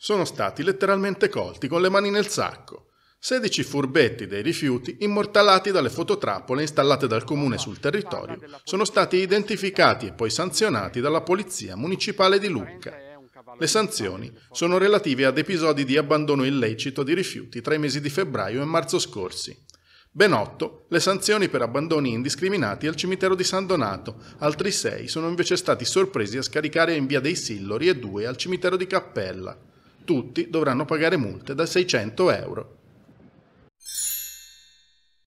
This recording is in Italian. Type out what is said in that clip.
Sono stati letteralmente colti con le mani nel sacco. 16 furbetti dei rifiuti, immortalati dalle fototrappole installate dal comune sul territorio, sono stati identificati e poi sanzionati dalla Polizia Municipale di Lucca. Le sanzioni sono relative ad episodi di abbandono illecito di rifiuti tra i mesi di febbraio e marzo scorsi. Ben 8 le sanzioni per abbandoni indiscriminati al cimitero di San Donato, altri 6 sono invece stati sorpresi a scaricare in via dei Sillori e 2 al cimitero di Cappella tutti dovranno pagare multe da 600 euro.